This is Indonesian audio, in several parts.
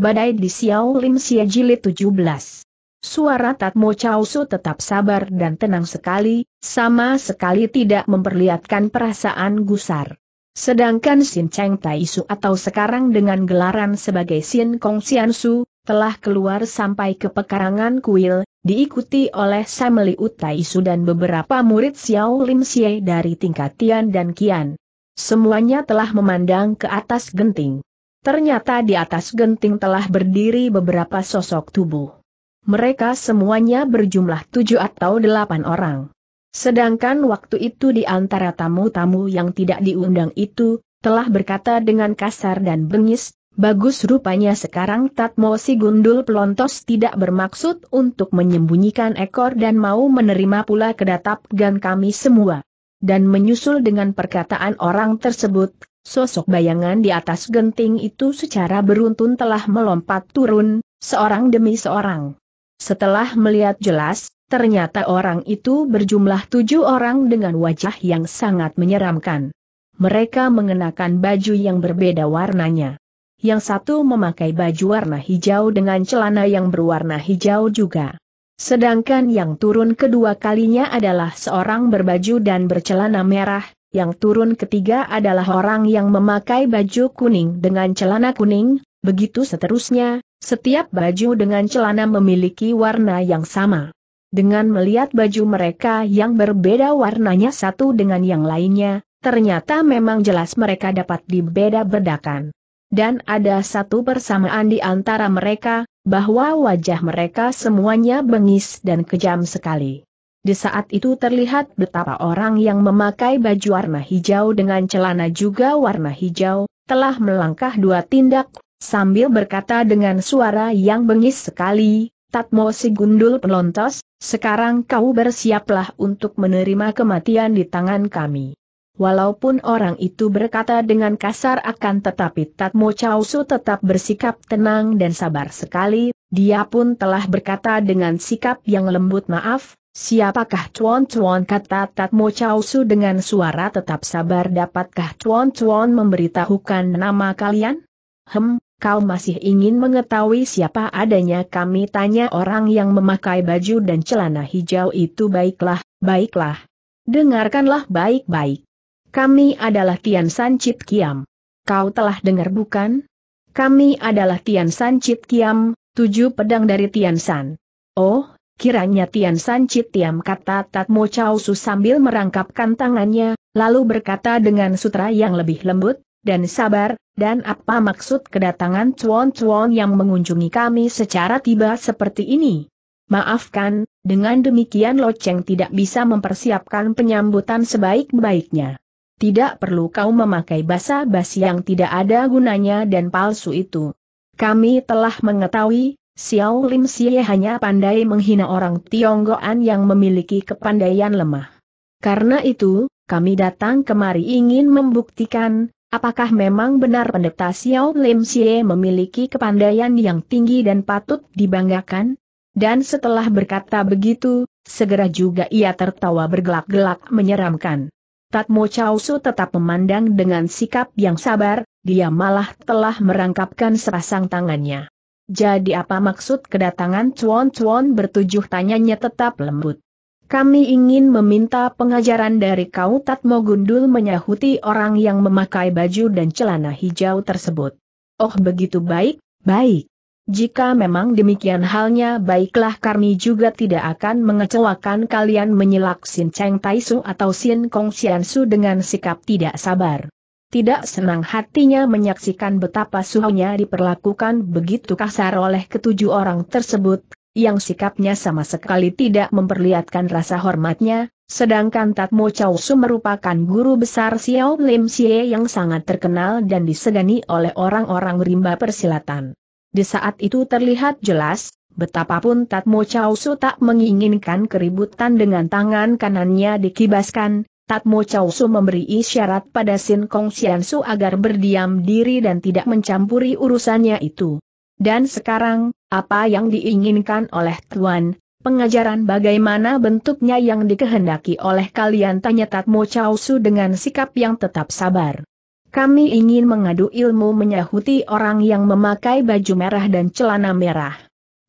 Badai di Xiao Lim Xia Jilid 17. Suara Tatmo Chausu tetap sabar dan tenang sekali, sama sekali tidak memperlihatkan perasaan gusar. Sedangkan Xin Cheng Tai Su atau sekarang dengan gelaran sebagai Xin Kong Xiansu, telah keluar sampai ke pekarangan kuil, diikuti oleh Sameli Su dan beberapa murid Xiao Lim Xie dari tingkat Tian dan Qian. Semuanya telah memandang ke atas genting. Ternyata di atas genting telah berdiri beberapa sosok tubuh. Mereka semuanya berjumlah tujuh atau delapan orang. Sedangkan waktu itu di antara tamu-tamu yang tidak diundang itu, telah berkata dengan kasar dan bengis, bagus rupanya sekarang Tatmo si gundul pelontos tidak bermaksud untuk menyembunyikan ekor dan mau menerima pula kedatap kami semua. Dan menyusul dengan perkataan orang tersebut, sosok bayangan di atas genting itu secara beruntun telah melompat turun, seorang demi seorang. Setelah melihat jelas, ternyata orang itu berjumlah tujuh orang dengan wajah yang sangat menyeramkan. Mereka mengenakan baju yang berbeda warnanya. Yang satu memakai baju warna hijau dengan celana yang berwarna hijau juga. Sedangkan yang turun kedua kalinya adalah seorang berbaju dan bercelana merah, yang turun ketiga adalah orang yang memakai baju kuning dengan celana kuning, begitu seterusnya, setiap baju dengan celana memiliki warna yang sama. Dengan melihat baju mereka yang berbeda warnanya satu dengan yang lainnya, ternyata memang jelas mereka dapat dibeda-bedakan. Dan ada satu persamaan di antara mereka, bahwa wajah mereka semuanya bengis dan kejam sekali. Di saat itu terlihat betapa orang yang memakai baju warna hijau dengan celana juga warna hijau, telah melangkah dua tindak, sambil berkata dengan suara yang bengis sekali, Tatmo si gundul pelontos, sekarang kau bersiaplah untuk menerima kematian di tangan kami. Walaupun orang itu berkata dengan kasar akan tetapi Tatmo Chausu tetap bersikap tenang dan sabar sekali, dia pun telah berkata dengan sikap yang lembut maaf, Siapakah Chuan Chuan kata Tat Tatmo Chausu dengan suara tetap sabar dapatkah Chuan Chuan memberitahukan nama kalian? Hem, kau masih ingin mengetahui siapa adanya kami tanya orang yang memakai baju dan celana hijau itu baiklah, baiklah. Dengarkanlah baik-baik. Kami adalah Tian San Chit Kiam. Kau telah dengar bukan? Kami adalah Tian San Chit Kiam, tujuh pedang dari Tian San. Oh, Kiranya Tian Chit diam kata Tatmo Chow Su sambil merangkapkan tangannya, lalu berkata dengan sutra yang lebih lembut, dan sabar, dan apa maksud kedatangan cuan-cuan yang mengunjungi kami secara tiba seperti ini? Maafkan, dengan demikian Lo Cheng tidak bisa mempersiapkan penyambutan sebaik-baiknya. Tidak perlu kau memakai basa-basi yang tidak ada gunanya dan palsu itu. Kami telah mengetahui, Xiao Lim Xie hanya pandai menghina orang Tionggoan yang memiliki kepandaian lemah. Karena itu, kami datang kemari ingin membuktikan, apakah memang benar pendeta Xiao Lim Xie memiliki kepandaian yang tinggi dan patut dibanggakan? Dan setelah berkata begitu, segera juga ia tertawa bergelak-gelak menyeramkan. Tatmo Chausu tetap memandang dengan sikap yang sabar, dia malah telah merangkapkan sepasang tangannya. Jadi apa maksud kedatangan cuan-cuan bertujuh tanyanya tetap lembut. Kami ingin meminta pengajaran dari kau Tatmo Gundul menyahuti orang yang memakai baju dan celana hijau tersebut. Oh begitu baik, baik. Jika memang demikian halnya baiklah kami juga tidak akan mengecewakan kalian menyelak Sin Cheng Taisu atau Sin Kong Xiansu dengan sikap tidak sabar tidak senang hatinya menyaksikan betapa suhunya diperlakukan begitu kasar oleh ketujuh orang tersebut, yang sikapnya sama sekali tidak memperlihatkan rasa hormatnya, sedangkan Tatmo Chow Su merupakan guru besar Xiao Lim Xie yang sangat terkenal dan disegani oleh orang-orang rimba persilatan. Di saat itu terlihat jelas, betapapun Tatmo Chow Su tak menginginkan keributan dengan tangan kanannya dikibaskan, Tatmo Chow Su memberi isyarat pada Sin Kong Sian Su agar berdiam diri dan tidak mencampuri urusannya itu. Dan sekarang, apa yang diinginkan oleh Tuan, Pengajaran bagaimana bentuknya yang dikehendaki oleh kalian tanya Tatmo Chow Su dengan sikap yang tetap sabar. Kami ingin mengadu ilmu menyahuti orang yang memakai baju merah dan celana merah.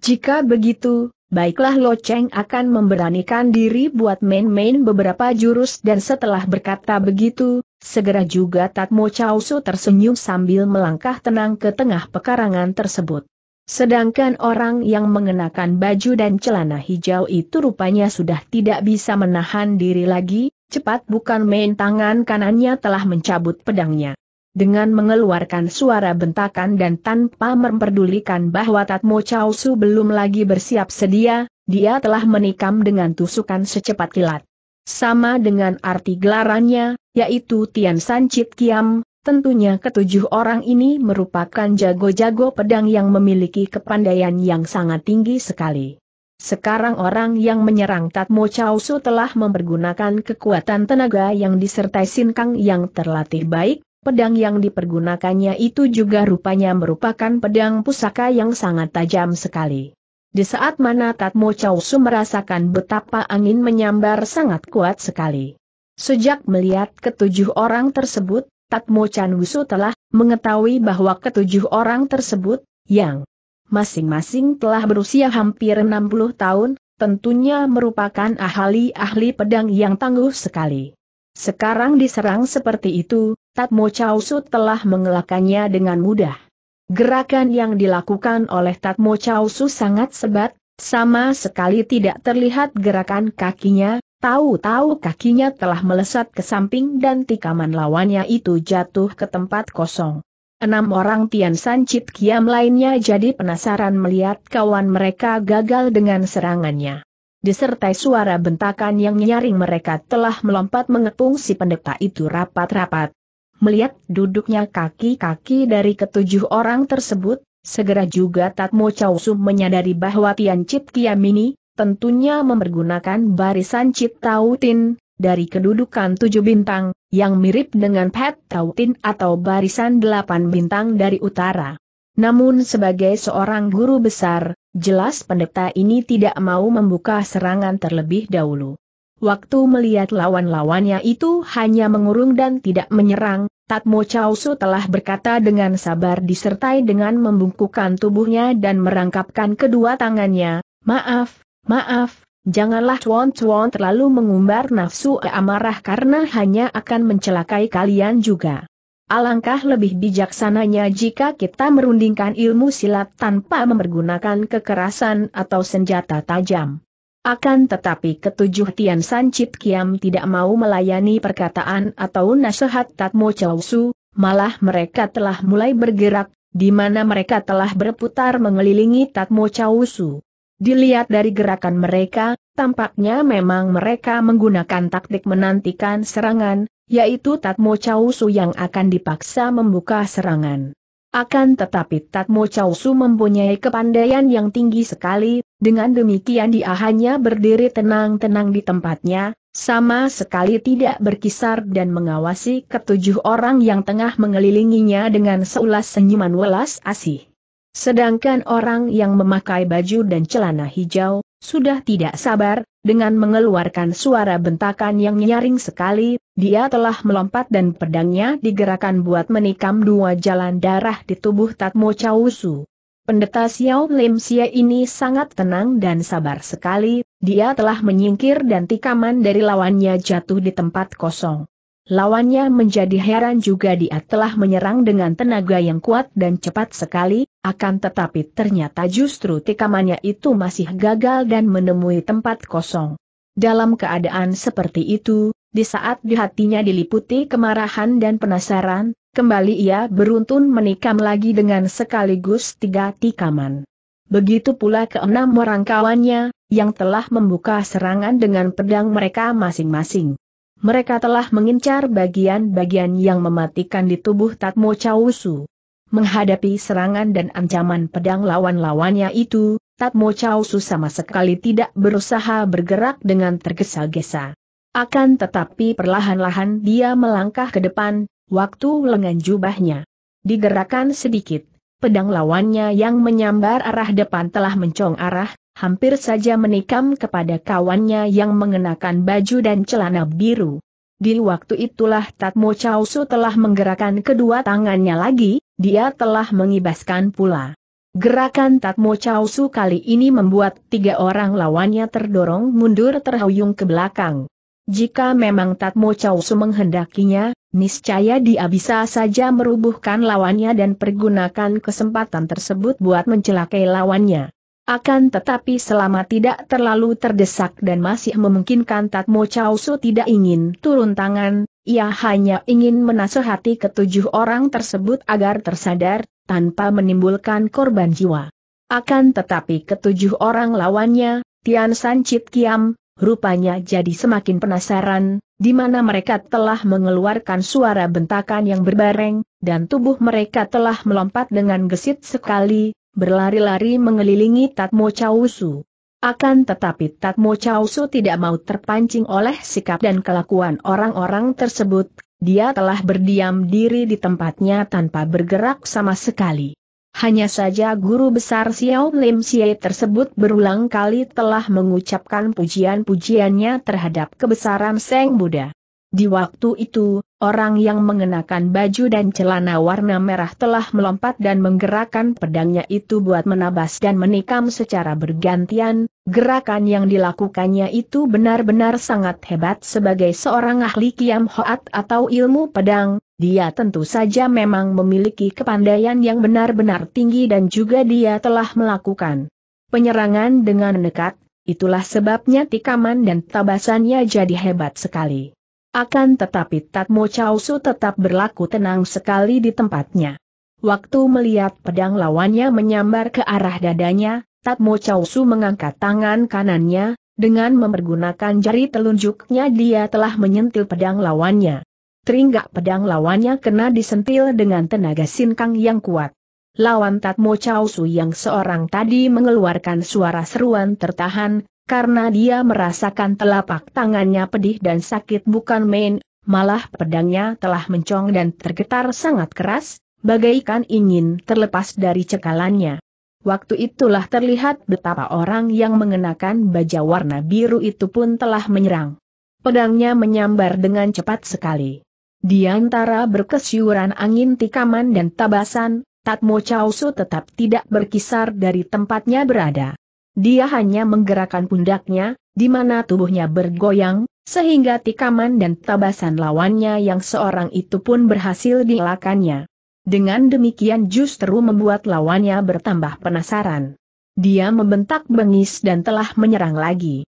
Jika begitu, Baiklah Lo Cheng akan memberanikan diri buat main-main beberapa jurus dan setelah berkata begitu, segera juga Tatmo Chausu tersenyum sambil melangkah tenang ke tengah pekarangan tersebut. Sedangkan orang yang mengenakan baju dan celana hijau itu rupanya sudah tidak bisa menahan diri lagi, cepat bukan main tangan kanannya telah mencabut pedangnya dengan mengeluarkan suara bentakan dan tanpa memperdulikan bahwa Tatmo Chausu belum lagi bersiap sedia, dia telah menikam dengan tusukan secepat kilat. Sama dengan arti gelarannya, yaitu Tian San Chit Kiam, tentunya ketujuh orang ini merupakan jago-jago pedang yang memiliki kepandaian yang sangat tinggi sekali. Sekarang orang yang menyerang Tatmo Chausu telah mempergunakan kekuatan tenaga yang disertai sinkang yang terlatih baik, Pedang yang dipergunakannya itu juga rupanya merupakan pedang pusaka yang sangat tajam sekali. Di saat mana Tatmo Chausu merasakan betapa angin menyambar sangat kuat sekali. Sejak melihat ketujuh orang tersebut, Tatmo Chan telah mengetahui bahwa ketujuh orang tersebut, yang masing-masing telah berusia hampir 60 tahun, tentunya merupakan ahli-ahli pedang yang tangguh sekali. Sekarang diserang seperti itu, Tatmo Su telah mengelakannya dengan mudah. Gerakan yang dilakukan oleh Tatmo Su sangat sebat, sama sekali tidak terlihat gerakan kakinya, tahu-tahu kakinya telah melesat ke samping dan tikaman lawannya itu jatuh ke tempat kosong. Enam orang Tian San Chit Kiam lainnya jadi penasaran melihat kawan mereka gagal dengan serangannya. Disertai suara bentakan yang nyaring mereka telah melompat mengepung si pendeta itu rapat-rapat. Melihat duduknya kaki-kaki dari ketujuh orang tersebut, segera juga Tatmo Chow Su menyadari bahwa Tian Chit Kiamini, tentunya mempergunakan barisan Chit Tautin, dari kedudukan tujuh bintang, yang mirip dengan Pat Tautin atau barisan delapan bintang dari utara. Namun sebagai seorang guru besar, jelas pendeta ini tidak mau membuka serangan terlebih dahulu. Waktu melihat lawan-lawannya itu hanya mengurung dan tidak menyerang, Tatmo Chausu telah berkata dengan sabar disertai dengan membungkukkan tubuhnya dan merangkapkan kedua tangannya, maaf, maaf, janganlah cuan-cuan terlalu mengumbar nafsu amarah karena hanya akan mencelakai kalian juga. Alangkah lebih bijaksananya jika kita merundingkan ilmu silat tanpa mempergunakan kekerasan atau senjata tajam. Akan tetapi ketujuh Tian San Chit Kiam tidak mau melayani perkataan atau nasihat Tatmo Chow Su, malah mereka telah mulai bergerak, di mana mereka telah berputar mengelilingi Tatmo Chow Su. Dilihat dari gerakan mereka, tampaknya memang mereka menggunakan taktik menantikan serangan, yaitu Tatmo Chow Su yang akan dipaksa membuka serangan. Akan tetapi Tatmo Chow Su mempunyai kepandaian yang tinggi sekali, dengan demikian dia hanya berdiri tenang-tenang di tempatnya, sama sekali tidak berkisar dan mengawasi ketujuh orang yang tengah mengelilinginya dengan seulas senyuman welas asih. Sedangkan orang yang memakai baju dan celana hijau, sudah tidak sabar, dengan mengeluarkan suara bentakan yang nyaring sekali, dia telah melompat dan pedangnya digerakkan buat menikam dua jalan darah di tubuh Tatmo Chausu. Pendeta Xiao Lim Xie ini sangat tenang dan sabar sekali, dia telah menyingkir dan tikaman dari lawannya jatuh di tempat kosong. Lawannya menjadi heran juga dia telah menyerang dengan tenaga yang kuat dan cepat sekali, akan tetapi ternyata justru tikamannya itu masih gagal dan menemui tempat kosong. Dalam keadaan seperti itu, di saat di hatinya diliputi kemarahan dan penasaran, Kembali ia beruntun menikam lagi dengan sekaligus tiga tikaman. Begitu pula keenam orang kawannya, yang telah membuka serangan dengan pedang mereka masing-masing. Mereka telah mengincar bagian-bagian yang mematikan di tubuh Tatmo Chausu. Menghadapi serangan dan ancaman pedang lawan-lawannya itu, Tatmo Chausu sama sekali tidak berusaha bergerak dengan tergesa-gesa. Akan tetapi perlahan-lahan dia melangkah ke depan, waktu lengan jubahnya digerakkan sedikit. Pedang lawannya yang menyambar arah depan telah mencong arah, hampir saja menikam kepada kawannya yang mengenakan baju dan celana biru. Di waktu itulah Tatmo Chausu telah menggerakkan kedua tangannya lagi, dia telah mengibaskan pula. Gerakan Tatmo Chausu kali ini membuat tiga orang lawannya terdorong mundur terhuyung ke belakang. Jika memang Tatmo Chausu menghendakinya, niscaya dia bisa saja merubuhkan lawannya dan pergunakan kesempatan tersebut buat mencelakai lawannya. Akan tetapi selama tidak terlalu terdesak dan masih memungkinkan Tatmo Chausu tidak ingin turun tangan, ia hanya ingin menasehati ketujuh orang tersebut agar tersadar, tanpa menimbulkan korban jiwa. Akan tetapi ketujuh orang lawannya, Tian San Chit Kiam, rupanya jadi semakin penasaran, di mana mereka telah mengeluarkan suara bentakan yang berbareng, dan tubuh mereka telah melompat dengan gesit sekali, berlari-lari mengelilingi Tatmo Chausu. Akan tetapi Tatmo Chausu tidak mau terpancing oleh sikap dan kelakuan orang-orang tersebut, dia telah berdiam diri di tempatnya tanpa bergerak sama sekali. Hanya saja guru besar Xiao Lim Xie tersebut berulang kali telah mengucapkan pujian-pujiannya terhadap kebesaran Seng Buddha. Di waktu itu, orang yang mengenakan baju dan celana warna merah telah melompat dan menggerakkan pedangnya itu buat menabas dan menikam secara bergantian, gerakan yang dilakukannya itu benar-benar sangat hebat sebagai seorang ahli kiam hoat atau ilmu pedang, dia tentu saja memang memiliki kepandaian yang benar-benar tinggi dan juga dia telah melakukan penyerangan dengan nekat, itulah sebabnya tikaman dan tabasannya jadi hebat sekali. Akan tetapi Tatmo Chausu tetap berlaku tenang sekali di tempatnya. Waktu melihat pedang lawannya menyambar ke arah dadanya, Tatmo Chausu mengangkat tangan kanannya, dengan mempergunakan jari telunjuknya dia telah menyentil pedang lawannya. Teringgak pedang lawannya kena disentil dengan tenaga sinkang yang kuat. Lawan Tatmo Chow yang seorang tadi mengeluarkan suara seruan tertahan, karena dia merasakan telapak tangannya pedih dan sakit bukan main, malah pedangnya telah mencong dan tergetar sangat keras, bagaikan ingin terlepas dari cekalannya. Waktu itulah terlihat betapa orang yang mengenakan baja warna biru itu pun telah menyerang. Pedangnya menyambar dengan cepat sekali. Di antara berkesiuran angin tikaman dan tabasan, Tatmo Chausu tetap tidak berkisar dari tempatnya berada. Dia hanya menggerakkan pundaknya, di mana tubuhnya bergoyang, sehingga tikaman dan tabasan lawannya yang seorang itu pun berhasil dielakannya. Dengan demikian justru membuat lawannya bertambah penasaran. Dia membentak bengis dan telah menyerang lagi.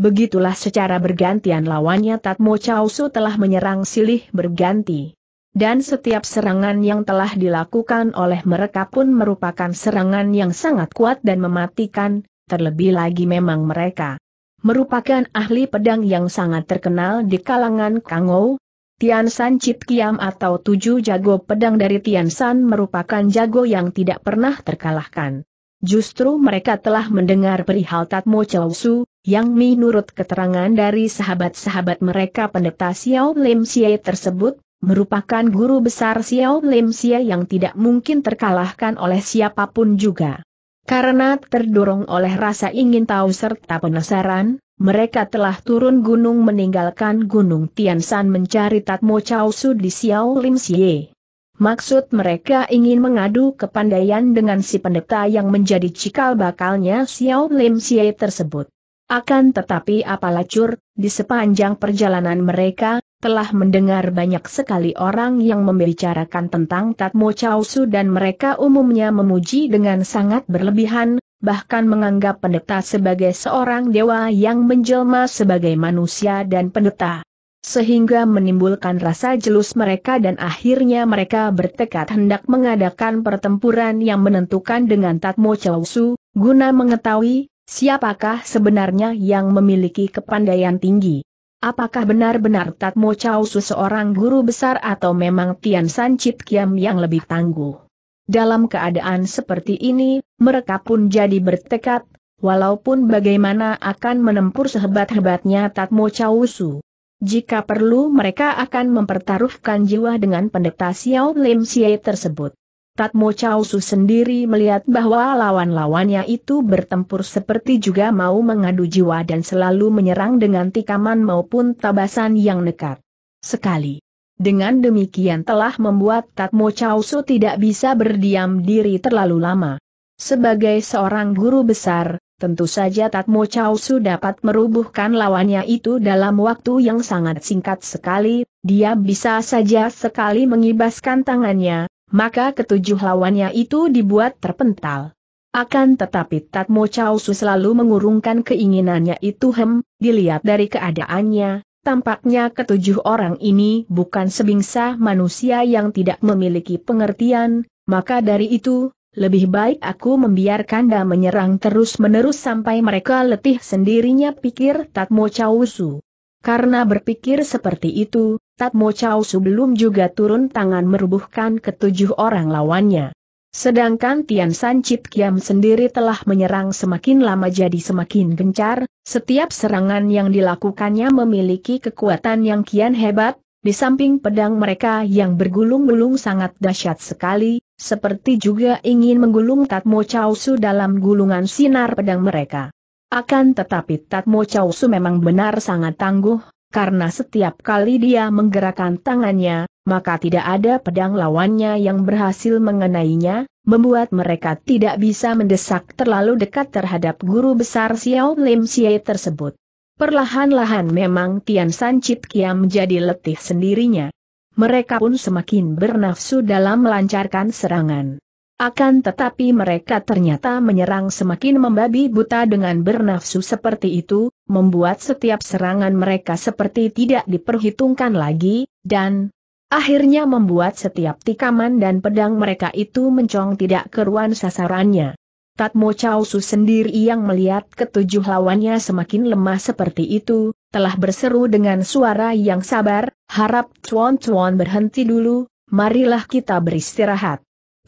Begitulah secara bergantian lawannya Tatmo Chausu telah menyerang silih berganti. Dan setiap serangan yang telah dilakukan oleh mereka pun merupakan serangan yang sangat kuat dan mematikan, terlebih lagi memang mereka merupakan ahli pedang yang sangat terkenal di kalangan Kangou. Tian San Chit Kiam atau tujuh jago pedang dari Tian San merupakan jago yang tidak pernah terkalahkan. Justru mereka telah mendengar perihal Tatmo Chausu, yang menurut keterangan dari sahabat-sahabat mereka pendeta Xiao Lim Xie tersebut, merupakan guru besar Xiao Lim Xie yang tidak mungkin terkalahkan oleh siapapun juga. Karena terdorong oleh rasa ingin tahu serta penasaran, mereka telah turun gunung meninggalkan gunung Tiansan mencari Tatmo Chao Su di Xiao Lim Xie. Maksud mereka ingin mengadu kepandaian dengan si pendeta yang menjadi cikal bakalnya Xiao Lim Xie tersebut. Akan tetapi apalacur, di sepanjang perjalanan mereka, telah mendengar banyak sekali orang yang membicarakan tentang Tatmo Chausu dan mereka umumnya memuji dengan sangat berlebihan, bahkan menganggap pendeta sebagai seorang dewa yang menjelma sebagai manusia dan pendeta. Sehingga menimbulkan rasa jelus mereka dan akhirnya mereka bertekad hendak mengadakan pertempuran yang menentukan dengan Tatmo Chausu, guna mengetahui Siapakah sebenarnya yang memiliki kepandaian tinggi? Apakah benar-benar Tatmo Chausu Su seorang guru besar atau memang Tian San Chit Kiam yang lebih tangguh? Dalam keadaan seperti ini, mereka pun jadi bertekad, walaupun bagaimana akan menempur sehebat-hebatnya Tatmo Chausu. Su. Jika perlu mereka akan mempertaruhkan jiwa dengan pendeta Xiao Lim Xie tersebut. Tatmo Chausu sendiri melihat bahwa lawan-lawannya itu bertempur seperti juga mau mengadu jiwa dan selalu menyerang dengan tikaman maupun tabasan yang nekat. Sekali. Dengan demikian telah membuat Tatmo Chausu tidak bisa berdiam diri terlalu lama. Sebagai seorang guru besar, tentu saja Tatmo Chausu dapat merubuhkan lawannya itu dalam waktu yang sangat singkat sekali, dia bisa saja sekali mengibaskan tangannya, maka ketujuh lawannya itu dibuat terpental. Akan tetapi Tatmo Chausu selalu mengurungkan keinginannya itu hem, dilihat dari keadaannya, tampaknya ketujuh orang ini bukan sebingsa manusia yang tidak memiliki pengertian, maka dari itu, lebih baik aku membiarkan dan menyerang terus-menerus sampai mereka letih sendirinya pikir Tatmo Chausu. Karena berpikir seperti itu, Tatmo Chow belum juga turun tangan merubuhkan ketujuh orang lawannya. Sedangkan Tian San Chit Kiam sendiri telah menyerang semakin lama jadi semakin gencar, setiap serangan yang dilakukannya memiliki kekuatan yang kian hebat, di samping pedang mereka yang bergulung-gulung sangat dahsyat sekali, seperti juga ingin menggulung Tatmo Chow dalam gulungan sinar pedang mereka. Akan tetapi Tatmo Chausu memang benar sangat tangguh, karena setiap kali dia menggerakkan tangannya, maka tidak ada pedang lawannya yang berhasil mengenainya, membuat mereka tidak bisa mendesak terlalu dekat terhadap guru besar Xiao Lim Xie tersebut. Perlahan-lahan memang Tian San Chit Kiam menjadi letih sendirinya. Mereka pun semakin bernafsu dalam melancarkan serangan. Akan tetapi mereka ternyata menyerang semakin membabi buta dengan bernafsu seperti itu, membuat setiap serangan mereka seperti tidak diperhitungkan lagi, dan akhirnya membuat setiap tikaman dan pedang mereka itu mencong tidak keruan sasarannya. Tatmo Chausu sendiri yang melihat ketujuh lawannya semakin lemah seperti itu, telah berseru dengan suara yang sabar, harap Chuan Chuan berhenti dulu, marilah kita beristirahat.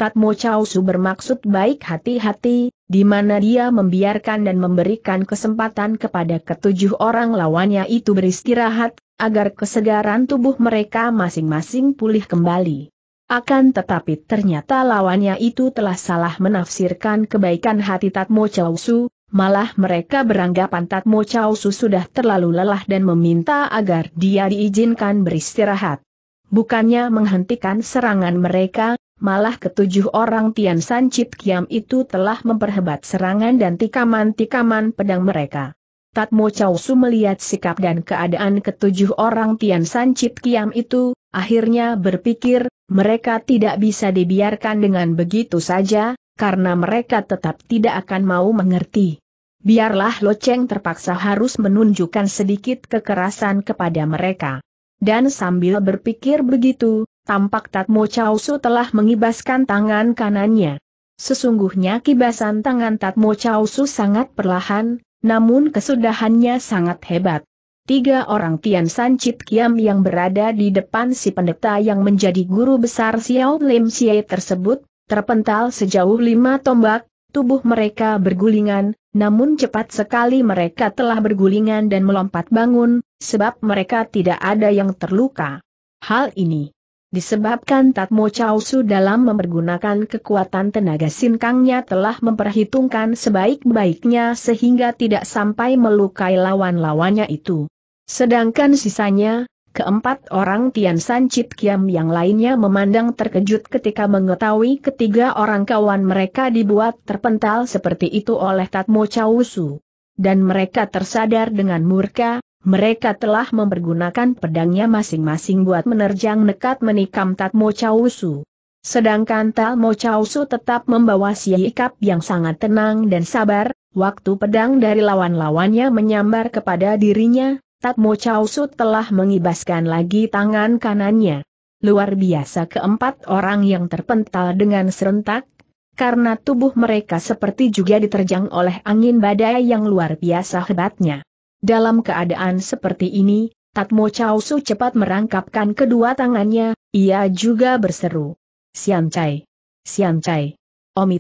Tatmo Chau Su bermaksud baik hati-hati, di mana dia membiarkan dan memberikan kesempatan kepada ketujuh orang lawannya itu beristirahat, agar kesegaran tubuh mereka masing-masing pulih kembali. Akan tetapi ternyata lawannya itu telah salah menafsirkan kebaikan hati Tatmo Chau Su, malah mereka beranggapan Tatmo Chau Su sudah terlalu lelah dan meminta agar dia diizinkan beristirahat. Bukannya menghentikan serangan mereka, malah ketujuh orang Tian San Chit Kiam itu telah memperhebat serangan dan tikaman-tikaman pedang mereka. Tatmo Chow Su melihat sikap dan keadaan ketujuh orang Tian San Chit Kiam itu, akhirnya berpikir, mereka tidak bisa dibiarkan dengan begitu saja, karena mereka tetap tidak akan mau mengerti. Biarlah Lo Cheng terpaksa harus menunjukkan sedikit kekerasan kepada mereka. Dan sambil berpikir begitu, Tampak Tatmo Chausu telah mengibaskan tangan kanannya. Sesungguhnya kibasan tangan Tatmo Chausu sangat perlahan, namun kesudahannya sangat hebat. Tiga orang Tian San Chit Kiam yang berada di depan si pendeta yang menjadi guru besar Xiao Lim Xie tersebut, terpental sejauh lima tombak, tubuh mereka bergulingan, namun cepat sekali mereka telah bergulingan dan melompat bangun, sebab mereka tidak ada yang terluka. Hal ini Disebabkan Tatmo Chausu dalam mempergunakan kekuatan tenaga sinkangnya telah memperhitungkan sebaik-baiknya sehingga tidak sampai melukai lawan-lawannya itu. Sedangkan sisanya, keempat orang Tian San Chit Kiam yang lainnya memandang terkejut ketika mengetahui ketiga orang kawan mereka dibuat terpental seperti itu oleh Tatmo Chausu. Dan mereka tersadar dengan murka, mereka telah mempergunakan pedangnya masing-masing buat menerjang nekat menikam Chau Su. Sedangkan Chau Su tetap membawa sikap yang sangat tenang dan sabar, waktu pedang dari lawan-lawannya menyambar kepada dirinya, Chau Su telah mengibaskan lagi tangan kanannya. Luar biasa keempat orang yang terpental dengan serentak, karena tubuh mereka seperti juga diterjang oleh angin badai yang luar biasa hebatnya. Dalam keadaan seperti ini, Tatmo Chausu Su cepat merangkapkan kedua tangannya, ia juga berseru. Sian Chai. Sian Chai.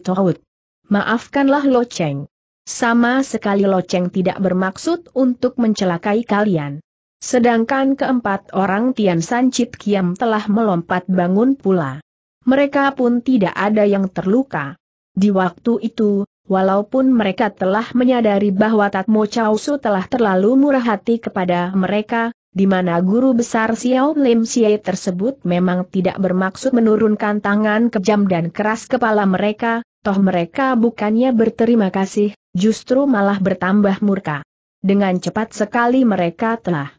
Tohut. Maafkanlah Lo Cheng. Sama sekali Lo Cheng tidak bermaksud untuk mencelakai kalian. Sedangkan keempat orang Tian San Chit Kiam telah melompat bangun pula. Mereka pun tidak ada yang terluka. Di waktu itu, Walaupun mereka telah menyadari bahwa Tatmo Chausu telah terlalu murah hati kepada mereka, di mana guru besar Xiao Lim Xie tersebut memang tidak bermaksud menurunkan tangan kejam dan keras kepala mereka, toh mereka bukannya berterima kasih, justru malah bertambah murka. Dengan cepat sekali mereka telah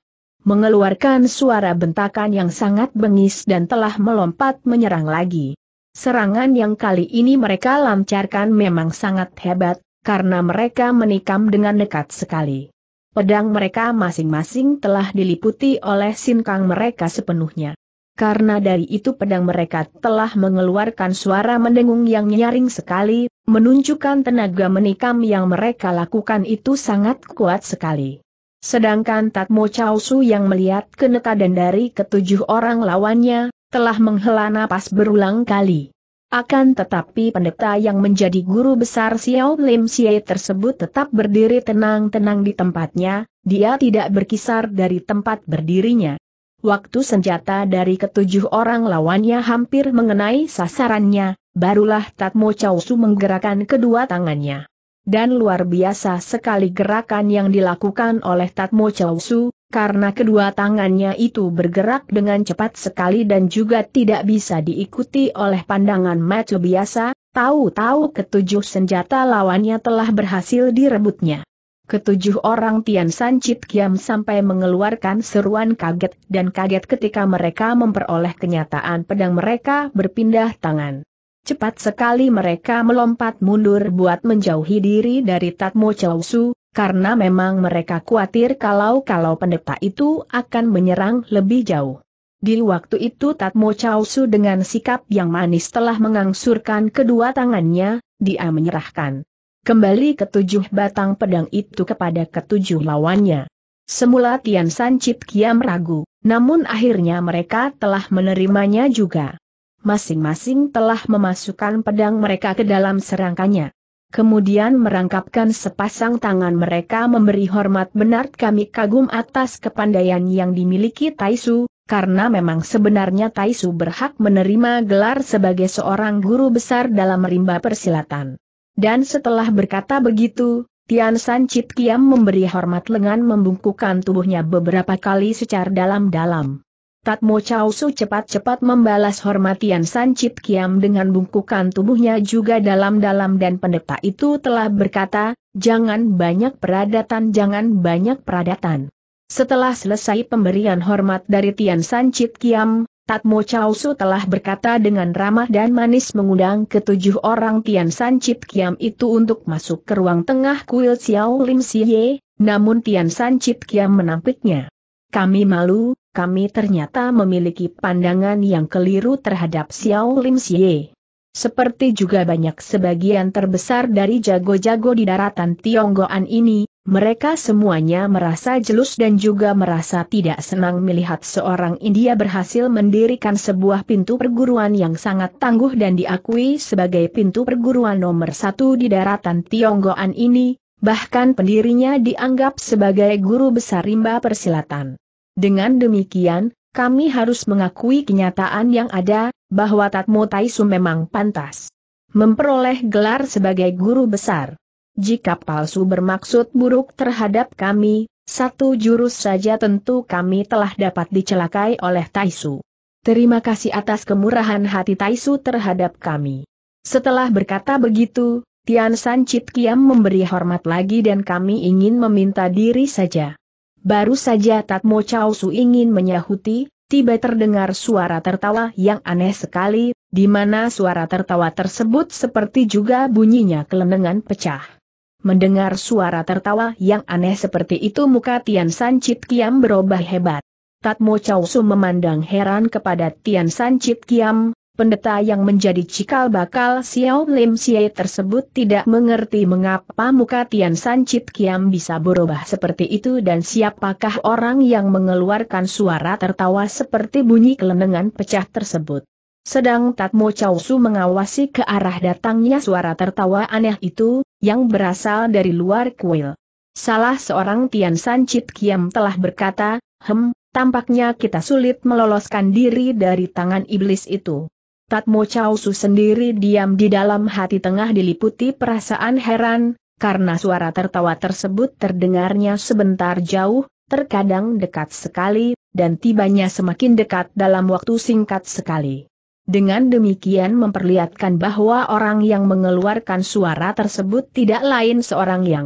mengeluarkan suara bentakan yang sangat bengis dan telah melompat menyerang lagi. Serangan yang kali ini mereka lancarkan memang sangat hebat, karena mereka menikam dengan dekat sekali. Pedang mereka masing-masing telah diliputi oleh sinkang mereka sepenuhnya. Karena dari itu pedang mereka telah mengeluarkan suara mendengung yang nyaring sekali, menunjukkan tenaga menikam yang mereka lakukan itu sangat kuat sekali. Sedangkan Tatmo Chausu yang melihat kenekadan dan dari ketujuh orang lawannya, telah menghela napas berulang kali. Akan tetapi pendeta yang menjadi guru besar Xiao Lim Xie tersebut tetap berdiri tenang-tenang di tempatnya, dia tidak berkisar dari tempat berdirinya. Waktu senjata dari ketujuh orang lawannya hampir mengenai sasarannya, barulah Tatmo Chow Su menggerakkan kedua tangannya. Dan luar biasa sekali gerakan yang dilakukan oleh Tatmo Chow Su, karena kedua tangannya itu bergerak dengan cepat sekali dan juga tidak bisa diikuti oleh pandangan mata biasa, tahu-tahu ketujuh senjata lawannya telah berhasil direbutnya. Ketujuh orang Tian San Chit Kiam sampai mengeluarkan seruan kaget dan kaget ketika mereka memperoleh kenyataan pedang mereka berpindah tangan. Cepat sekali mereka melompat mundur buat menjauhi diri dari Tatmo Chausu, karena memang mereka khawatir kalau-kalau pendeta itu akan menyerang lebih jauh. Di waktu itu Tatmo Chausu dengan sikap yang manis telah mengangsurkan kedua tangannya, dia menyerahkan kembali ketujuh batang pedang itu kepada ketujuh lawannya. Semula Tian San Chit Kiam ragu, namun akhirnya mereka telah menerimanya juga. Masing-masing telah memasukkan pedang mereka ke dalam serangkanya kemudian merangkapkan sepasang tangan mereka memberi hormat benar kami kagum atas kepandaian yang dimiliki Taisu, karena memang sebenarnya Taisu berhak menerima gelar sebagai seorang guru besar dalam rimba persilatan. Dan setelah berkata begitu, Tian San Chit Kiam memberi hormat lengan membungkukkan tubuhnya beberapa kali secara dalam-dalam. Tatmo Chao Su cepat-cepat membalas hormatian Sancit Kiam dengan bungkukan tubuhnya juga dalam-dalam dan pendeta itu telah berkata, jangan banyak peradatan jangan banyak peradatan. Setelah selesai pemberian hormat dari Tian Sancit Kiam, Tatmo Chao Su telah berkata dengan ramah dan manis mengundang ketujuh orang Tian San Kiam itu untuk masuk ke ruang tengah kuil Xiao Lim Siye, namun Tian San Kiam menampiknya. Kami malu, kami ternyata memiliki pandangan yang keliru terhadap Xiao Lim Xie. Seperti juga banyak sebagian terbesar dari jago-jago di daratan Tionggoan ini, mereka semuanya merasa jelus dan juga merasa tidak senang melihat seorang India berhasil mendirikan sebuah pintu perguruan yang sangat tangguh dan diakui sebagai pintu perguruan nomor satu di daratan Tionggoan ini, bahkan pendirinya dianggap sebagai guru besar rimba persilatan. Dengan demikian, kami harus mengakui kenyataan yang ada, bahwa Tatmo Taisu memang pantas memperoleh gelar sebagai guru besar. Jika palsu bermaksud buruk terhadap kami, satu jurus saja tentu kami telah dapat dicelakai oleh Taisu. Terima kasih atas kemurahan hati Taisu terhadap kami. Setelah berkata begitu, Tian San Chit Kiam memberi hormat lagi dan kami ingin meminta diri saja. Baru saja Tatmo Chao Su ingin menyahuti, tiba terdengar suara tertawa yang aneh sekali, di mana suara tertawa tersebut seperti juga bunyinya kelenengan pecah. Mendengar suara tertawa yang aneh seperti itu muka Tian San Chit Kiam berubah hebat. Tatmo Chao Su memandang heran kepada Tian San Chit Kiam, Pendeta yang menjadi cikal bakal Xiao Lim Xie tersebut tidak mengerti mengapa muka Tian San Chit Kiam bisa berubah seperti itu dan siapakah orang yang mengeluarkan suara tertawa seperti bunyi kelenengan pecah tersebut. Sedang Tatmo Chow Su mengawasi ke arah datangnya suara tertawa aneh itu, yang berasal dari luar kuil. Salah seorang Tian San Chit Kiam telah berkata, Hem, tampaknya kita sulit meloloskan diri dari tangan iblis itu. Tatmo Chausu sendiri diam di dalam hati tengah diliputi perasaan heran, karena suara tertawa tersebut terdengarnya sebentar jauh, terkadang dekat sekali, dan tibanya semakin dekat dalam waktu singkat sekali. Dengan demikian memperlihatkan bahwa orang yang mengeluarkan suara tersebut tidak lain seorang yang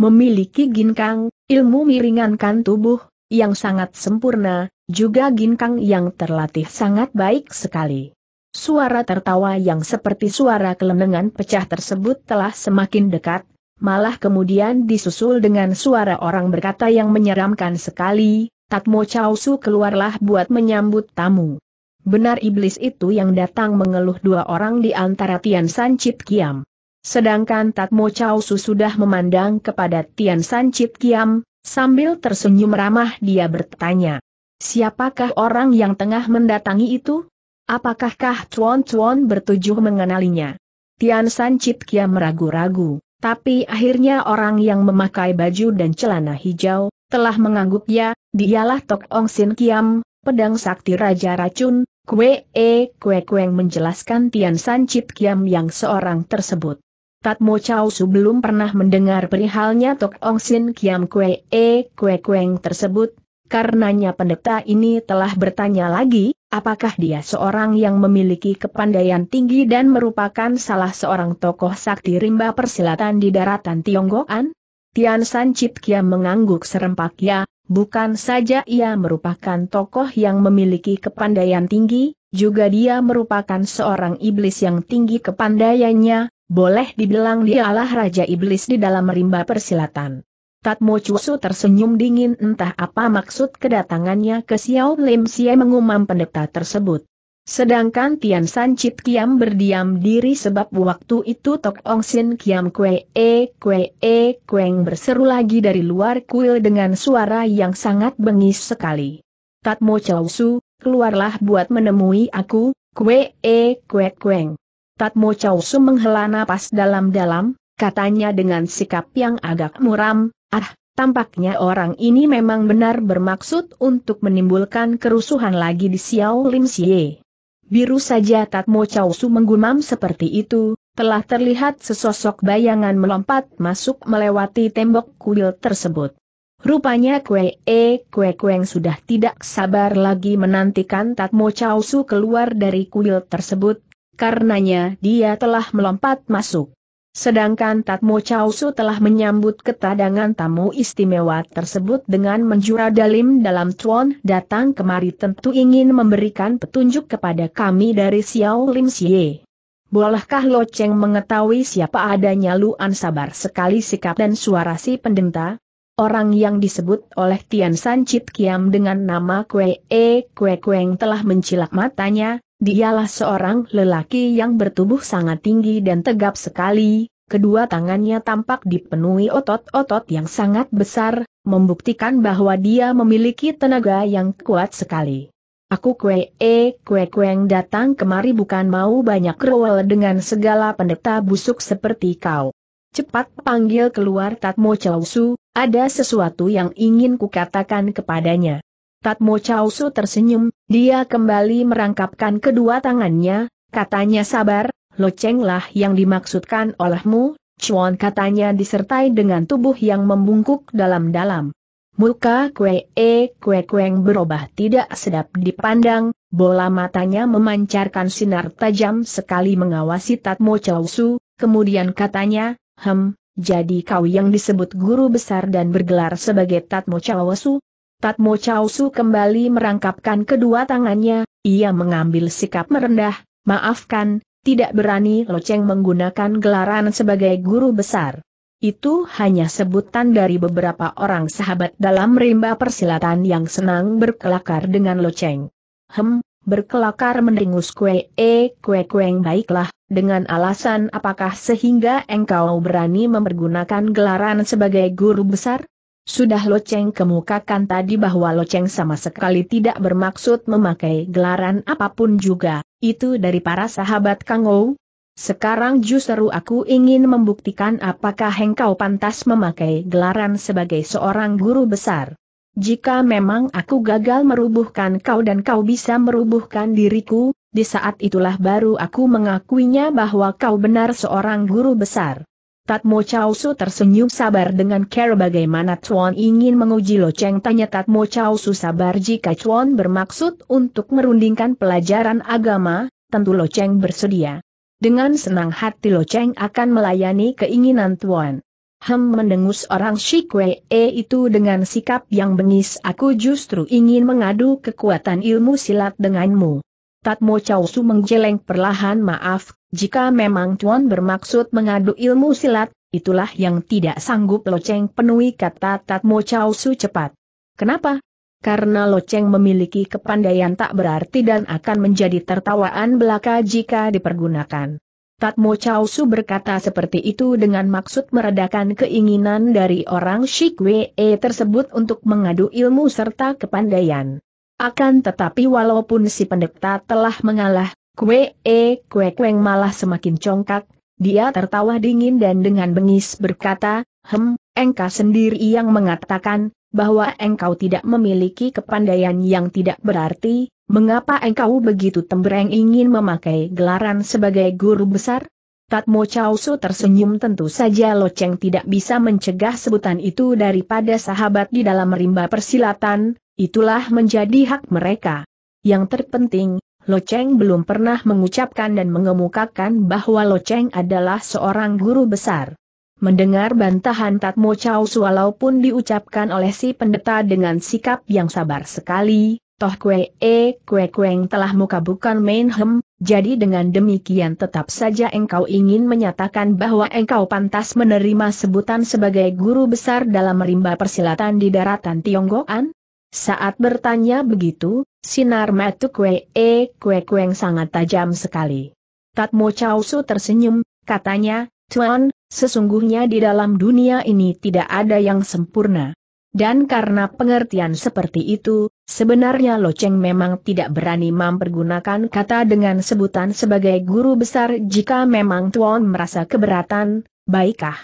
memiliki ginkang, ilmu miringankan tubuh, yang sangat sempurna, juga ginkang yang terlatih sangat baik sekali. Suara tertawa yang seperti suara kelemengan pecah tersebut telah semakin dekat, malah kemudian disusul dengan suara orang berkata yang menyeramkan sekali, Tatmo Chausu keluarlah buat menyambut tamu. Benar iblis itu yang datang mengeluh dua orang di antara Tian San Chit Kiam. Sedangkan Tatmo Chausu sudah memandang kepada Tian San Chit Kiam, sambil tersenyum ramah dia bertanya. Siapakah orang yang tengah mendatangi itu? Apakah kah Tuan Tuan bertujuh mengenalinya? Tian San Chit Kia meragu-ragu, tapi akhirnya orang yang memakai baju dan celana hijau, telah mengangguk ya, dialah Tok Ong Sin Kiam, pedang sakti Raja Racun, Kue E Kue Kueng menjelaskan Tian San Chit Kiam yang seorang tersebut. Tatmo Chow Su belum pernah mendengar perihalnya Tok Ong Sin Kiam Kue E Kue Kueng tersebut, Karenanya pendeta ini telah bertanya lagi, apakah dia seorang yang memiliki kepandaian tinggi dan merupakan salah seorang tokoh sakti rimba persilatan di daratan Tionggoan? Tian San Chit Kia mengangguk serempak ya, bukan saja ia merupakan tokoh yang memiliki kepandaian tinggi, juga dia merupakan seorang iblis yang tinggi kepandaiannya, boleh dibilang dialah Raja Iblis di dalam rimba persilatan. Tatmo Chusu tersenyum dingin entah apa maksud kedatangannya ke Xiao Lim Xie mengumam pendeta tersebut. Sedangkan Tian San Chit Kiam berdiam diri sebab waktu itu Tok Ong Sin Kiam Kwe E Kwe E Kueng berseru lagi dari luar kuil dengan suara yang sangat bengis sekali. Tatmo Chusu, keluarlah buat menemui aku, Kwe E Kwe Kueng. Tatmo Chusu menghela napas dalam-dalam, katanya dengan sikap yang agak muram, Ah, tampaknya orang ini memang benar bermaksud untuk menimbulkan kerusuhan lagi di Xiao Lim Xie. Biru saja Tatmo Chow Su menggumam seperti itu, telah terlihat sesosok bayangan melompat masuk melewati tembok kuil tersebut. Rupanya Kue E Kue Kueng sudah tidak sabar lagi menantikan Tatmo Chow Su keluar dari kuil tersebut, karenanya dia telah melompat masuk. Sedangkan Tatmo Chausu telah menyambut ketadangan tamu istimewa tersebut dengan menjura dalim dalam Tuan datang kemari tentu ingin memberikan petunjuk kepada kami dari Xiao Lim Xie. Bolehkah Lo Cheng mengetahui siapa adanya Luan sabar sekali sikap dan suara si pendeta? Orang yang disebut oleh Tian San Chit Kiam dengan nama Kwe E Kwe Kweng telah mencilak matanya, Dialah seorang lelaki yang bertubuh sangat tinggi dan tegap sekali, kedua tangannya tampak dipenuhi otot-otot yang sangat besar, membuktikan bahwa dia memiliki tenaga yang kuat sekali. Aku kue e kue kueng datang kemari bukan mau banyak rewel dengan segala pendeta busuk seperti kau. Cepat panggil keluar Tatmo Chausu, ada sesuatu yang ingin kukatakan kepadanya. Tatmo Chausu tersenyum, dia kembali merangkapkan kedua tangannya, katanya sabar, locenglah yang dimaksudkan olehmu, Chuan katanya disertai dengan tubuh yang membungkuk dalam-dalam. Muka kue e kue kueng berubah tidak sedap dipandang, bola matanya memancarkan sinar tajam sekali mengawasi Tatmo Chausu, kemudian katanya, hem, jadi kau yang disebut guru besar dan bergelar sebagai Tatmo Chausu, Tatmo Chow kembali merangkapkan kedua tangannya, ia mengambil sikap merendah, maafkan, tidak berani Loceng menggunakan gelaran sebagai guru besar. Itu hanya sebutan dari beberapa orang sahabat dalam rimba persilatan yang senang berkelakar dengan Loceng. Hem, berkelakar mendengus kue e kue kueng baiklah, dengan alasan apakah sehingga engkau berani mempergunakan gelaran sebagai guru besar? Sudah Loceng kemukakan tadi bahwa Loceng sama sekali tidak bermaksud memakai gelaran apapun juga, itu dari para sahabat Kang Ou. Sekarang justru aku ingin membuktikan apakah engkau pantas memakai gelaran sebagai seorang guru besar. Jika memang aku gagal merubuhkan kau dan kau bisa merubuhkan diriku, di saat itulah baru aku mengakuinya bahwa kau benar seorang guru besar. Tatmo Chausu tersenyum sabar dengan care bagaimana Chuan ingin menguji Lo Cheng tanya Tatmo Chausu sabar jika Chuan bermaksud untuk merundingkan pelajaran agama, tentu Lo Cheng bersedia. Dengan senang hati Lo Cheng akan melayani keinginan Tuan. Hem mendengus orang Shikwe e itu dengan sikap yang bengis aku justru ingin mengadu kekuatan ilmu silat denganmu. Tatmo Chow Su menggeleng perlahan maaf, jika memang Tuan bermaksud mengadu ilmu silat, itulah yang tidak sanggup Loceng penuhi kata Tatmo Chow Su cepat. Kenapa? Karena Loceng memiliki kepandaian tak berarti dan akan menjadi tertawaan belaka jika dipergunakan. Tatmo Chow Su berkata seperti itu dengan maksud meredakan keinginan dari orang Shikwe tersebut untuk mengadu ilmu serta kepandaian. Akan tetapi walaupun si pendekta telah mengalah, kue e kue kueng malah semakin congkak, dia tertawa dingin dan dengan bengis berkata, Hem, engkau sendiri yang mengatakan, bahwa engkau tidak memiliki kepandaian yang tidak berarti, mengapa engkau begitu tembereng ingin memakai gelaran sebagai guru besar? Tatmo Chausu tersenyum tentu saja Loceng tidak bisa mencegah sebutan itu daripada sahabat di dalam rimba persilatan, Itulah menjadi hak mereka. Yang terpenting, Lo Cheng belum pernah mengucapkan dan mengemukakan bahwa Lo Cheng adalah seorang guru besar. Mendengar bantahan Tatmo Chow walaupun diucapkan oleh si pendeta dengan sikap yang sabar sekali, toh kue e kue kueng telah muka bukan main hem, jadi dengan demikian tetap saja engkau ingin menyatakan bahwa engkau pantas menerima sebutan sebagai guru besar dalam merimba persilatan di daratan Tionggoan? Saat bertanya begitu, sinar metu kue e kue kueng sangat tajam sekali. Tatmo Chausu tersenyum, katanya, Tuan, sesungguhnya di dalam dunia ini tidak ada yang sempurna. Dan karena pengertian seperti itu, sebenarnya Loceng memang tidak berani mempergunakan kata dengan sebutan sebagai guru besar jika memang Tuan merasa keberatan, baikah?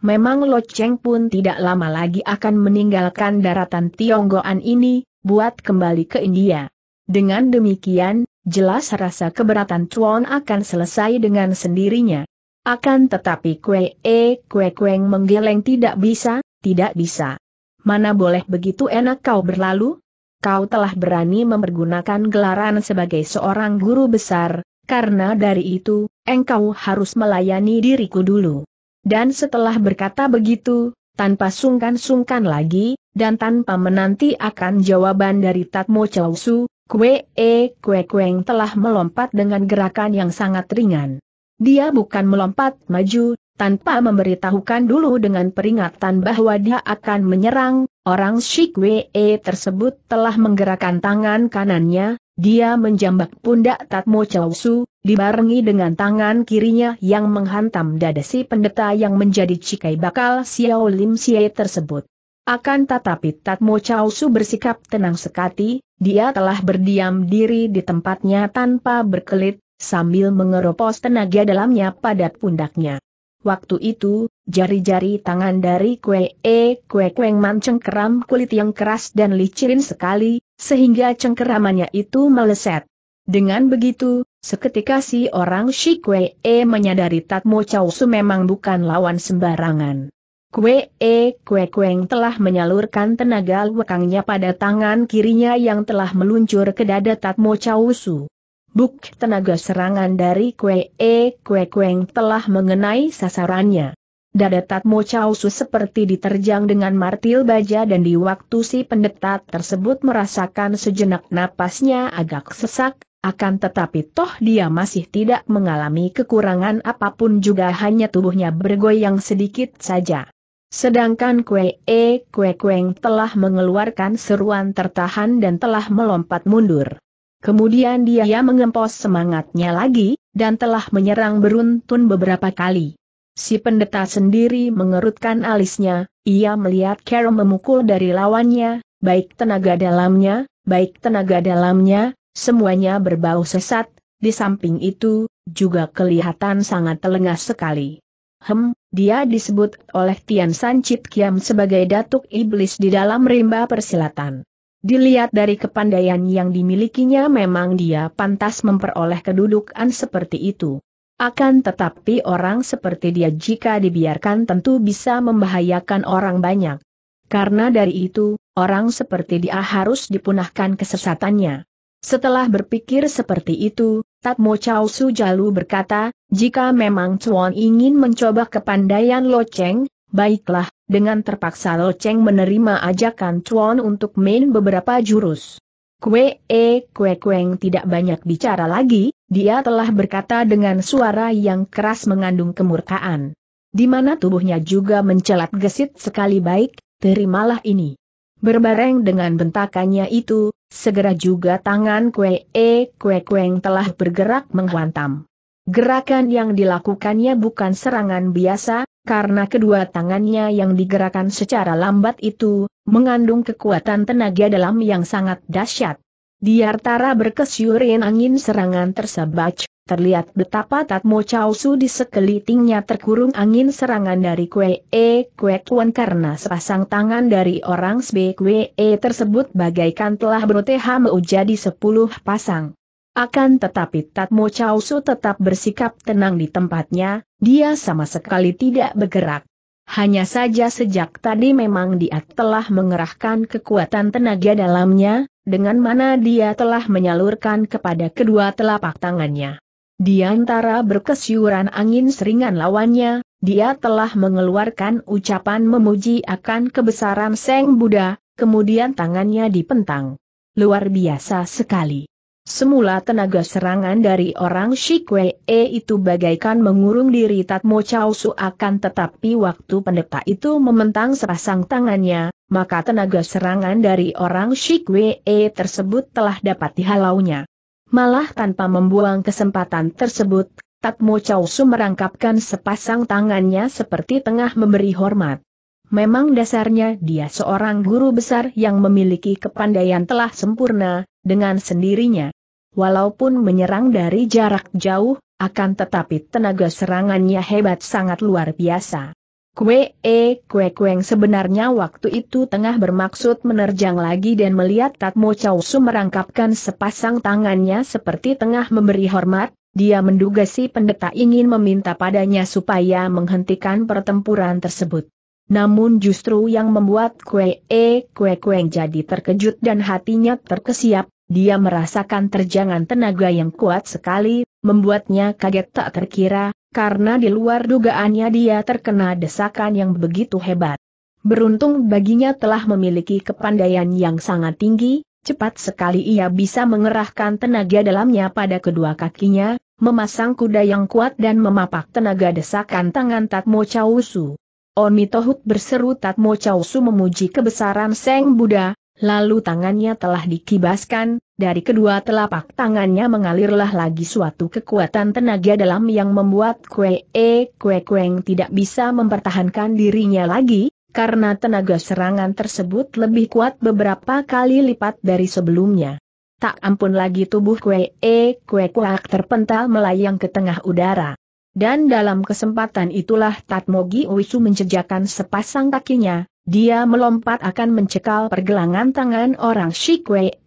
Memang Lo Cheng pun tidak lama lagi akan meninggalkan daratan Tionggoan ini, buat kembali ke India. Dengan demikian, jelas rasa keberatan Chuan akan selesai dengan sendirinya. Akan tetapi Kue E Kue Kueng menggeleng tidak bisa, tidak bisa. Mana boleh begitu enak kau berlalu? Kau telah berani mempergunakan gelaran sebagai seorang guru besar, karena dari itu, engkau harus melayani diriku dulu. Dan setelah berkata begitu, tanpa sungkan-sungkan lagi, dan tanpa menanti akan jawaban dari Tatmo Chausu, Kue E Kue Kueng telah melompat dengan gerakan yang sangat ringan. Dia bukan melompat maju, tanpa memberitahukan dulu dengan peringatan bahwa dia akan menyerang, orang Shik e tersebut telah menggerakkan tangan kanannya, dia menjambak pundak Tatmo Chausu, dibarengi dengan tangan kirinya yang menghantam dada si pendeta yang menjadi cikai bakal Xiao Lim Xie tersebut. Akan tetapi Tatmo Chausu bersikap tenang sekali. dia telah berdiam diri di tempatnya tanpa berkelit, sambil mengeropos tenaga dalamnya pada pundaknya. Waktu itu, jari-jari tangan dari Kue E Kue Kueng mancengkeram keram kulit yang keras dan licin sekali, sehingga cengkeramannya itu meleset. Dengan begitu, seketika si orang Shikwe E menyadari Tatmo Chausu memang bukan lawan sembarangan. Kue E Kue Kueng telah menyalurkan tenaga lekangnya pada tangan kirinya yang telah meluncur ke dada Tatmo Chausu. Buk tenaga serangan dari Kue E Kue Kueng telah mengenai sasarannya. Dada Tatmo Chausu seperti diterjang dengan martil baja dan di waktu si pendeta tersebut merasakan sejenak napasnya agak sesak, akan tetapi toh dia masih tidak mengalami kekurangan apapun juga hanya tubuhnya bergoyang sedikit saja. Sedangkan Kue E Kue Kueng telah mengeluarkan seruan tertahan dan telah melompat mundur. Kemudian dia mengempos semangatnya lagi, dan telah menyerang beruntun beberapa kali. Si pendeta sendiri mengerutkan alisnya, ia melihat Carol memukul dari lawannya, baik tenaga dalamnya, baik tenaga dalamnya, semuanya berbau sesat, di samping itu, juga kelihatan sangat telengah sekali. Hem, dia disebut oleh Tian San Chit Kiam sebagai datuk iblis di dalam rimba persilatan. Dilihat dari kepandaian yang dimilikinya memang dia pantas memperoleh kedudukan seperti itu. Akan tetapi orang seperti dia jika dibiarkan tentu bisa membahayakan orang banyak. Karena dari itu, orang seperti dia harus dipunahkan kesesatannya. Setelah berpikir seperti itu, Tatmo Chow Su Jalu berkata, jika memang Chuan ingin mencoba kepandaian Lo Cheng, baiklah, dengan terpaksa Lo Cheng menerima ajakan Chuan untuk main beberapa jurus. Kue E Kue Kueng tidak banyak bicara lagi, dia telah berkata dengan suara yang keras mengandung kemurkaan. Di mana tubuhnya juga mencelat gesit sekali baik, terimalah ini. Berbareng dengan bentakannya itu, segera juga tangan kue e kue kueng telah bergerak menghantam. Gerakan yang dilakukannya bukan serangan biasa, karena kedua tangannya yang digerakkan secara lambat itu, mengandung kekuatan tenaga dalam yang sangat dahsyat. Diartara antara berkesyurin angin serangan tersebut, terlihat betapa Tatmo Chausu di sekelitingnya terkurung angin serangan dari Kue E Kwan Kuan karena sepasang tangan dari orang Sbe Kue E tersebut bagaikan telah mau menjadi sepuluh pasang. Akan tetapi Tatmo Chausu tetap bersikap tenang di tempatnya, dia sama sekali tidak bergerak. Hanya saja sejak tadi memang dia telah mengerahkan kekuatan tenaga dalamnya, dengan mana dia telah menyalurkan kepada kedua telapak tangannya. Di antara berkesyuran angin seringan lawannya, dia telah mengeluarkan ucapan memuji akan kebesaran Seng Buddha, kemudian tangannya dipentang. Luar biasa sekali. Semula tenaga serangan dari orang Shikwe e itu bagaikan mengurung diri Tatmo Chausu akan tetapi waktu pendeta itu mementang sepasang tangannya, maka tenaga serangan dari orang Shikwee tersebut telah dapat dihalaunya. Malah tanpa membuang kesempatan tersebut, Tatmo Chow Su merangkapkan sepasang tangannya seperti tengah memberi hormat. Memang dasarnya dia seorang guru besar yang memiliki kepandaian telah sempurna, dengan sendirinya. Walaupun menyerang dari jarak jauh, akan tetapi tenaga serangannya hebat sangat luar biasa. Kue E Kue yang sebenarnya waktu itu tengah bermaksud menerjang lagi dan melihat Tatmo Chow Su merangkapkan sepasang tangannya seperti tengah memberi hormat, dia menduga si pendeta ingin meminta padanya supaya menghentikan pertempuran tersebut. Namun justru yang membuat Kue E Kue jadi terkejut dan hatinya terkesiap, dia merasakan terjangan tenaga yang kuat sekali, membuatnya kaget tak terkira, karena di luar dugaannya dia terkena desakan yang begitu hebat. Beruntung baginya telah memiliki kepandaian yang sangat tinggi, cepat sekali ia bisa mengerahkan tenaga dalamnya pada kedua kakinya, memasang kuda yang kuat dan memapak tenaga desakan tangan Tatmo Chausu. Oni berseru Tatmo Chausu memuji kebesaran Seng Buddha, lalu tangannya telah dikibaskan, dari kedua telapak tangannya mengalirlah lagi suatu kekuatan tenaga dalam yang membuat Kue E Kue Kueng tidak bisa mempertahankan dirinya lagi, karena tenaga serangan tersebut lebih kuat beberapa kali lipat dari sebelumnya. Tak ampun lagi tubuh Kue E Kue Kuak terpental melayang ke tengah udara. Dan dalam kesempatan itulah Tatmogi Uisu menjejakan sepasang kakinya, dia melompat akan mencekal pergelangan tangan orang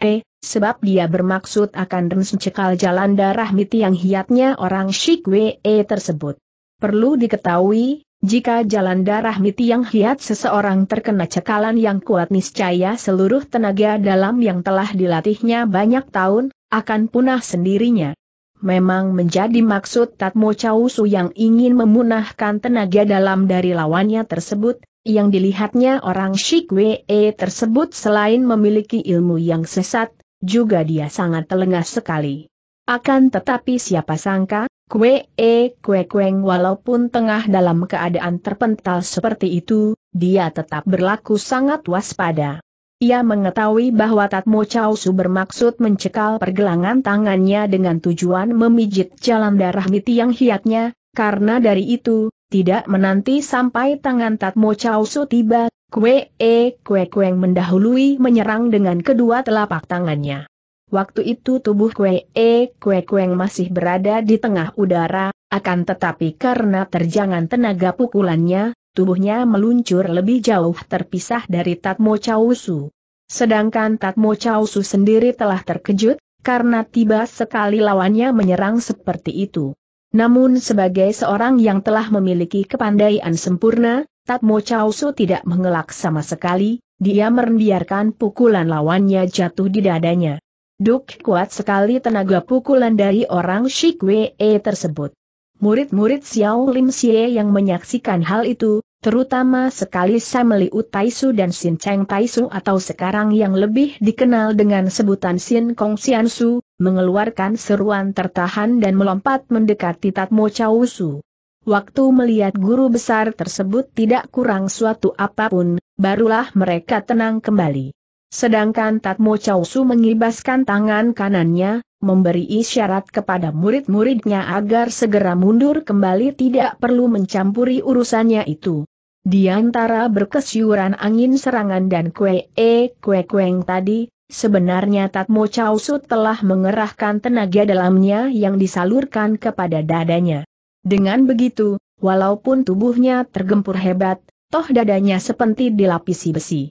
eh, sebab dia bermaksud akan mencekal jalan darah miti yang hiatnya orang eh, tersebut. Perlu diketahui, jika jalan darah miti yang hiat seseorang terkena cekalan yang kuat niscaya seluruh tenaga dalam yang telah dilatihnya banyak tahun, akan punah sendirinya. Memang menjadi maksud Tatmo Chausu yang ingin memunahkan tenaga dalam dari lawannya tersebut, yang dilihatnya orang Shikwe tersebut selain memiliki ilmu yang sesat, juga dia sangat telengah sekali. Akan tetapi siapa sangka, Kue E Kue Kueng walaupun tengah dalam keadaan terpental seperti itu, dia tetap berlaku sangat waspada. Ia mengetahui bahwa Tatmo Chow Su bermaksud mencekal pergelangan tangannya dengan tujuan memijit jalan darah miti yang hiatnya, karena dari itu, tidak menanti sampai tangan Tatmo Chausu tiba, Kue E Kue Kueng mendahului menyerang dengan kedua telapak tangannya. Waktu itu tubuh Kue E Kue Kueng masih berada di tengah udara, akan tetapi karena terjangan tenaga pukulannya, tubuhnya meluncur lebih jauh terpisah dari Tatmo Chausu. Sedangkan Tatmo Chausu sendiri telah terkejut, karena tiba sekali lawannya menyerang seperti itu. Namun sebagai seorang yang telah memiliki kepandaian sempurna, Tatmo Chausu tidak mengelak sama sekali, dia membiarkan pukulan lawannya jatuh di dadanya. Duk kuat sekali tenaga pukulan dari orang Shikwee tersebut. Murid-murid Xiao Lim Xie yang menyaksikan hal itu, terutama sekali Sameli Utaisu dan Xin Cheng Taisu atau sekarang yang lebih dikenal dengan sebutan Xin Kong Xian Su, mengeluarkan seruan tertahan dan melompat mendekati Tatmo Chao Su. Waktu melihat guru besar tersebut tidak kurang suatu apapun, barulah mereka tenang kembali. Sedangkan Tatmo Chao Su mengibaskan tangan kanannya, memberi isyarat kepada murid-muridnya agar segera mundur kembali tidak perlu mencampuri urusannya itu. Di antara berkesyuran angin serangan dan kue e kue kueng tadi, sebenarnya Tatmo Chausu telah mengerahkan tenaga dalamnya yang disalurkan kepada dadanya. Dengan begitu, walaupun tubuhnya tergempur hebat, toh dadanya seperti dilapisi besi.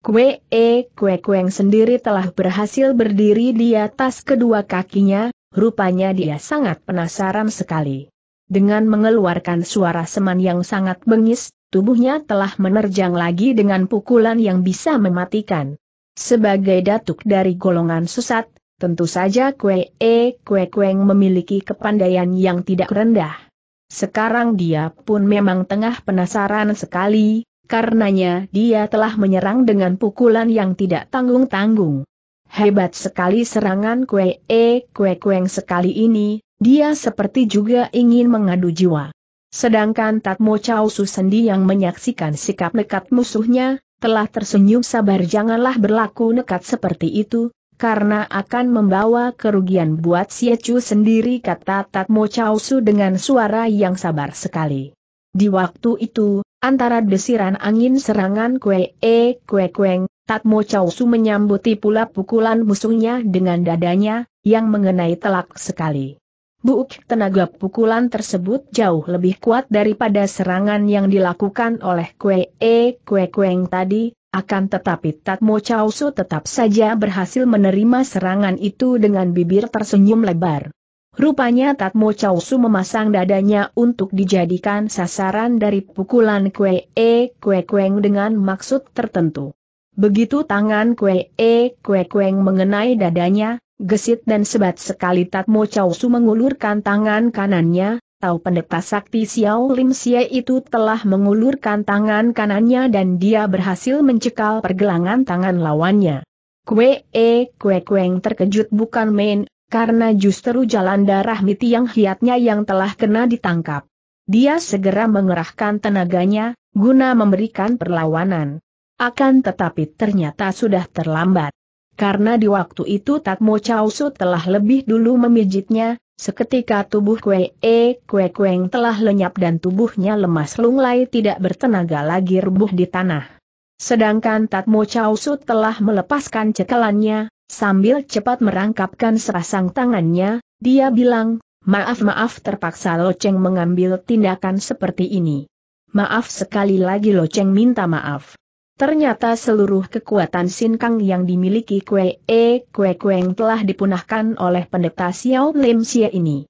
Kue E Kue Kueng sendiri telah berhasil berdiri di atas kedua kakinya, rupanya dia sangat penasaran sekali. Dengan mengeluarkan suara seman yang sangat bengis, tubuhnya telah menerjang lagi dengan pukulan yang bisa mematikan. Sebagai datuk dari golongan susat, tentu saja Kue E Kue Kueng memiliki kepandaian yang tidak rendah. Sekarang dia pun memang tengah penasaran sekali, karenanya dia telah menyerang dengan pukulan yang tidak tanggung-tanggung. Hebat sekali serangan kue e kue kueng sekali ini, dia seperti juga ingin mengadu jiwa. Sedangkan Tatmo Chow Sendi yang menyaksikan sikap nekat musuhnya, telah tersenyum sabar janganlah berlaku nekat seperti itu, karena akan membawa kerugian buat siacu sendiri kata Tatmo Chausu dengan suara yang sabar sekali. Di waktu itu, antara desiran angin serangan kue e kue kueng, Tatmo Su menyambuti pula pukulan musuhnya dengan dadanya, yang mengenai telak sekali. Buuk tenaga pukulan tersebut jauh lebih kuat daripada serangan yang dilakukan oleh kue e kue kueng tadi, akan tetapi Tatmo Su tetap saja berhasil menerima serangan itu dengan bibir tersenyum lebar. Rupanya Tatmo Su memasang dadanya untuk dijadikan sasaran dari pukulan Kue E Kue Kueng dengan maksud tertentu. Begitu tangan Kue E Kue Kueng mengenai dadanya, gesit dan sebat sekali Tatmo Su mengulurkan tangan kanannya, tahu pendeta sakti Xiao Lim Xie itu telah mengulurkan tangan kanannya dan dia berhasil mencekal pergelangan tangan lawannya. Kue E Kue Kueng terkejut bukan main, karena justru jalan darah miti yang hiatnya yang telah kena ditangkap. Dia segera mengerahkan tenaganya, guna memberikan perlawanan. Akan tetapi ternyata sudah terlambat. Karena di waktu itu Chau Su telah lebih dulu memijitnya, seketika tubuh Kwe E Kwe Kweng telah lenyap dan tubuhnya lemas lunglai tidak bertenaga lagi rebuh di tanah. Sedangkan Tatmo Su telah melepaskan cekalannya, Sambil cepat merangkapkan sepasang tangannya, dia bilang, maaf-maaf terpaksa Loceng mengambil tindakan seperti ini. Maaf sekali lagi Loceng minta maaf. Ternyata seluruh kekuatan sinkang yang dimiliki Kue E Kue Kueng telah dipunahkan oleh pendeta Xiao Lim Xie ini.